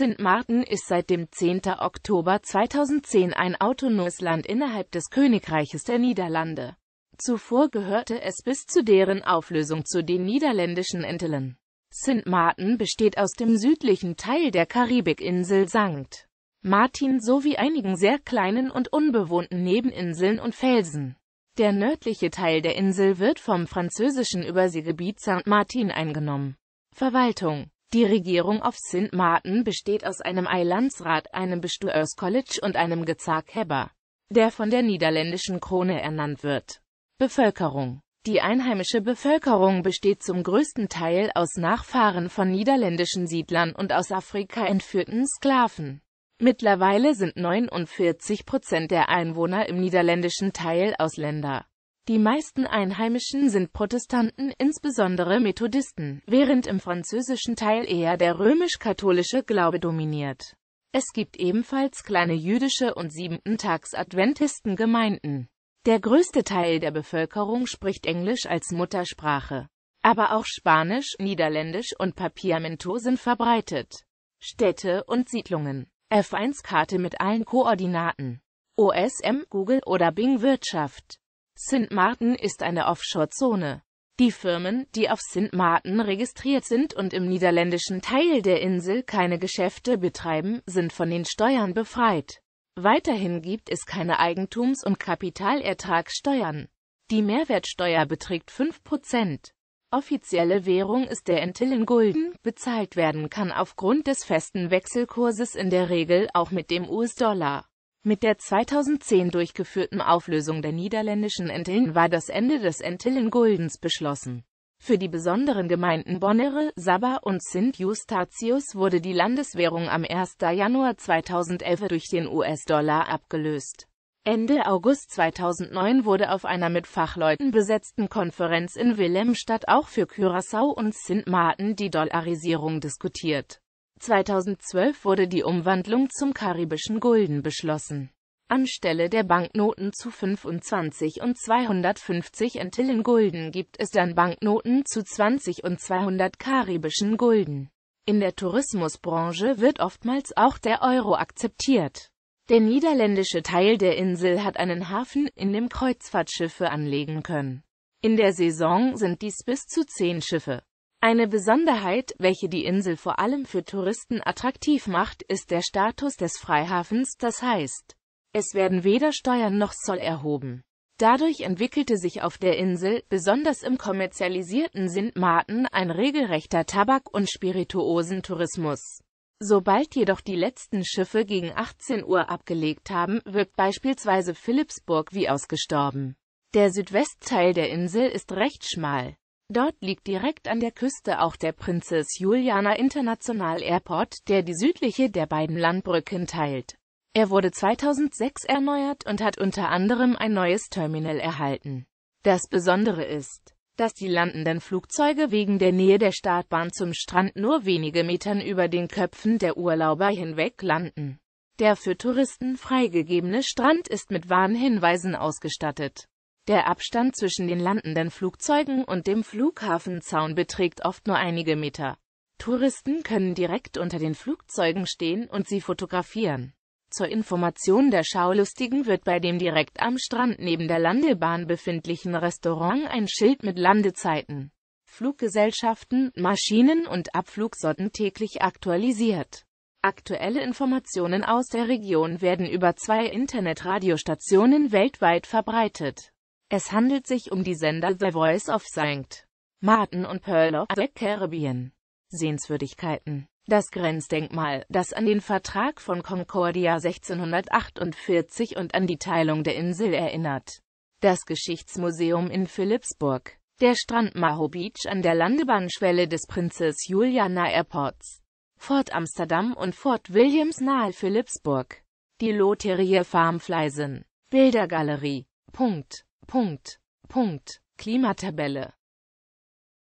St. Martin ist seit dem 10. Oktober 2010 ein autonomes Land innerhalb des Königreiches der Niederlande. Zuvor gehörte es bis zu deren Auflösung zu den niederländischen Inteln. St. Martin besteht aus dem südlichen Teil der Karibikinsel St. Martin sowie einigen sehr kleinen und unbewohnten Nebeninseln und Felsen. Der nördliche Teil der Insel wird vom französischen Überseegebiet St. Martin eingenommen. Verwaltung die Regierung auf St. Martin besteht aus einem Eilandsrat, einem Bestuurs College und einem Gezaghebber, der von der niederländischen Krone ernannt wird. Bevölkerung Die einheimische Bevölkerung besteht zum größten Teil aus Nachfahren von niederländischen Siedlern und aus Afrika entführten Sklaven. Mittlerweile sind 49 Prozent der Einwohner im niederländischen Teil Ausländer. Die meisten Einheimischen sind Protestanten, insbesondere Methodisten, während im französischen Teil eher der römisch-katholische Glaube dominiert. Es gibt ebenfalls kleine jüdische und Siebenten-Tags-Adventisten-Gemeinden. Der größte Teil der Bevölkerung spricht Englisch als Muttersprache. Aber auch Spanisch, Niederländisch und Papiamento sind verbreitet. Städte und Siedlungen. F1-Karte mit allen Koordinaten. OSM, Google oder Bing Wirtschaft. St. Martin ist eine Offshore-Zone. Die Firmen, die auf St. Martin registriert sind und im niederländischen Teil der Insel keine Geschäfte betreiben, sind von den Steuern befreit. Weiterhin gibt es keine Eigentums- und Kapitalertragssteuern. Die Mehrwertsteuer beträgt 5%. Offizielle Währung ist der Antillen-Gulden, bezahlt werden kann aufgrund des festen Wechselkurses in der Regel auch mit dem US-Dollar. Mit der 2010 durchgeführten Auflösung der niederländischen Entillen war das Ende des Entillenguldens beschlossen. Für die besonderen Gemeinden Bonnere, Sabah und Sint Justatius wurde die Landeswährung am 1. Januar 2011 durch den US-Dollar abgelöst. Ende August 2009 wurde auf einer mit Fachleuten besetzten Konferenz in Willemstadt auch für Curaçao und Sint Maarten die Dollarisierung diskutiert. 2012 wurde die Umwandlung zum karibischen Gulden beschlossen. Anstelle der Banknoten zu 25 und 250 Antillen Gulden gibt es dann Banknoten zu 20 und 200 karibischen Gulden. In der Tourismusbranche wird oftmals auch der Euro akzeptiert. Der niederländische Teil der Insel hat einen Hafen, in dem Kreuzfahrtschiffe anlegen können. In der Saison sind dies bis zu zehn Schiffe. Eine Besonderheit, welche die Insel vor allem für Touristen attraktiv macht, ist der Status des Freihafens, das heißt, es werden weder Steuern noch Zoll erhoben. Dadurch entwickelte sich auf der Insel, besonders im kommerzialisierten Sint Sindmaten, ein regelrechter Tabak- und Spirituosentourismus. Sobald jedoch die letzten Schiffe gegen 18 Uhr abgelegt haben, wirkt beispielsweise Philipsburg wie ausgestorben. Der Südwestteil der Insel ist recht schmal. Dort liegt direkt an der Küste auch der Prinzess Juliana International Airport, der die südliche der beiden Landbrücken teilt. Er wurde 2006 erneuert und hat unter anderem ein neues Terminal erhalten. Das Besondere ist, dass die landenden Flugzeuge wegen der Nähe der Startbahn zum Strand nur wenige Metern über den Köpfen der Urlauber hinweg landen. Der für Touristen freigegebene Strand ist mit Warnhinweisen ausgestattet. Der Abstand zwischen den landenden Flugzeugen und dem Flughafenzaun beträgt oft nur einige Meter. Touristen können direkt unter den Flugzeugen stehen und sie fotografieren. Zur Information der Schaulustigen wird bei dem direkt am Strand neben der Landebahn befindlichen Restaurant ein Schild mit Landezeiten, Fluggesellschaften, Maschinen und Abflugsorten täglich aktualisiert. Aktuelle Informationen aus der Region werden über zwei Internetradiostationen weltweit verbreitet es handelt sich um die Sender The Voice of St. Martin und Pearl of the Caribbean. Sehenswürdigkeiten das Grenzdenkmal, das an den Vertrag von Concordia 1648 und an die Teilung der Insel erinnert. Das Geschichtsmuseum in Philipsburg. Der Strand Maho Beach an der Landebahnschwelle des Prinzess Juliana Airports. Fort Amsterdam und Fort Williams nahe Philipsburg. Die Loterie Fleisen. Bildergalerie. Punkt. Punkt. Punkt. Klimatabelle